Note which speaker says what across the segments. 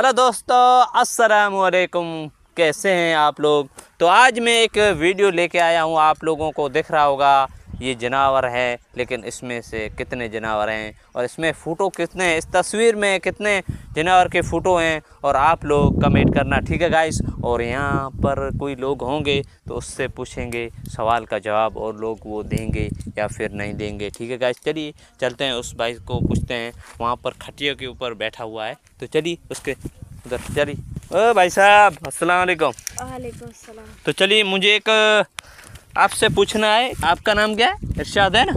Speaker 1: hello दोस्तों अस्सलाम वालेकुम कैसे हैं आप लोग तो आज मैं एक वीडियो लेके आया हूँ आप लोगों को दिख रहा होगा ये जनावर है लेकिन इसमें से कितने जनावर हैं और इसमें फ़ोटो कितने इस तस्वीर में कितने जनावर के फ़ोटो हैं और आप लोग कमेंट करना ठीक है गाइस और यहाँ पर कोई लोग होंगे तो उससे पूछेंगे सवाल का जवाब और लोग वो देंगे या फिर नहीं देंगे ठीक है गाइस चलिए चलते हैं उस भाई को पूछते हैं वहाँ पर खटिया के ऊपर बैठा हुआ है तो चलिए उसके उधर चलिए ओ भाई साहब असलकुम तो चलिए मुझे एक आपसे पूछना है आपका नाम क्या है इर्शाद है ना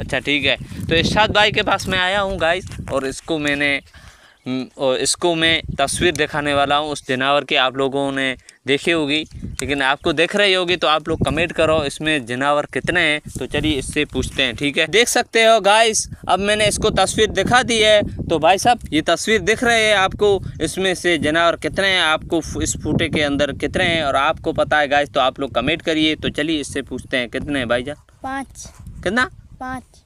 Speaker 1: अच्छा ठीक है तो इर्शाद भाई के पास मैं आया हूँ गाइस और इसको मैंने हम्म, और इसको मैं तस्वीर दिखाने वाला हूँ उस जनावर के आप लोगों ने देखी होगी लेकिन आपको देख रही होगी तो आप लोग कमेंट करो इसमें जनावर कितने हैं तो चलिए इससे पूछते हैं ठीक है देख सकते हो गाइस अब मैंने इसको तस्वीर दिखा दी है तो भाई साहब ये तस्वीर दिख रहे हैं आपको इसमें से जनावर कितने हैं आपको इस फूटे के अंदर कितने हैं और आपको पता है गाइस तो आप लोग कमेंट करिए तो चलिए इससे पूछते हैं कितने हैं भाई जान पाँच कितना पाँच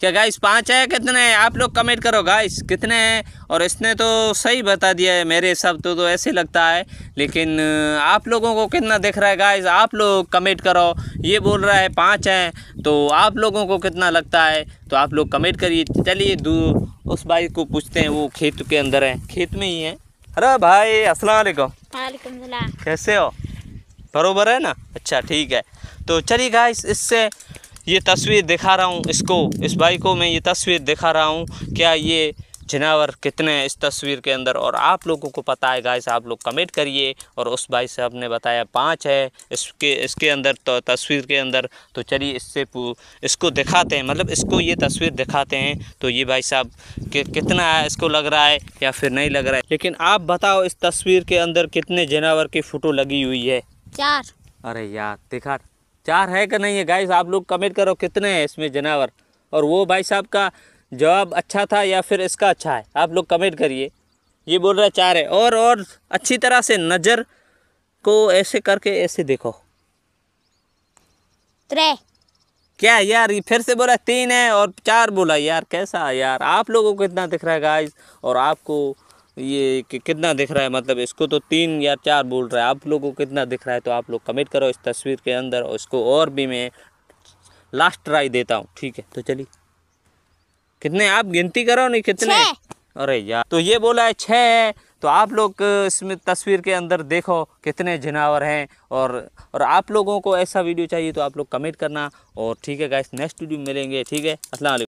Speaker 1: क्या गाइस पाँच है कितने हैं आप लोग कमेंट करो गाइस कितने हैं और इसने तो सही बता दिया है मेरे हिसाब तो तो ऐसे लगता है लेकिन आप लोगों को कितना दिख रहा है गाइस आप लोग कमेंट करो ये बोल रहा है पाँच हैं तो आप लोगों को कितना लगता है तो आप लोग कमेंट करिए चलिए उस भाई को पूछते हैं वो खेत के अंदर हैं खेत में ही हैं अरे भाई असलम कैसे हो बरोबर है ना अच्छा ठीक है तो चलिए गाइस इससे ये तस्वीर दिखा रहा हूँ इसको इस भाई को मैं ये तस्वीर दिखा रहा हूँ क्या ये जनावर कितने हैं इस तस्वीर के अंदर और आप लोगों को पता है गाइस आप लोग कमेंट करिए और उस भाई साहब ने बताया पाँच है इसके इसके अंदर तो तस्वीर के अंदर तो चलिए इससे इसको दिखाते हैं मतलब इसको ये तस्वीर दिखाते हैं तो ये भाई साहब कि, कितना है इसको लग रहा है या फिर नहीं लग रहा है लेकिन आप बताओ इस तस्वीर के अंदर कितने जानवर की फ़ोटो लगी हुई है चार अरे यार दिखा चार है कि नहीं है गाइस आप लोग कमेंट करो कितने हैं इसमें जानवर और वो भाई साहब का जवाब अच्छा था या फिर इसका अच्छा है आप लोग कमेंट करिए ये बोल रहा चार है और और अच्छी तरह से नज़र को ऐसे करके ऐसे देखो त्रे क्या यार ये फिर से बोला तीन है और चार बोला यार कैसा यार आप लोगों को इतना दिख रहा है गाइस और आपको ये कि कितना दिख रहा है मतलब इसको तो तीन या चार बोल रहा है आप लोगों को कितना दिख रहा है तो आप लोग कमेंट करो इस तस्वीर के अंदर और इसको और भी मैं लास्ट ट्राई देता हूँ ठीक है तो चलिए कितने आप गिनती करो नहीं कितने अरे यार तो ये बोला है छः है तो आप लोग इसमें तस्वीर के अंदर देखो कितने जनावर हैं और और आप लोगों को ऐसा वीडियो चाहिए तो आप लोग कमेंट करना और ठीक है गाइस नेक्स्ट वीडियो मिलेंगे ठीक है असल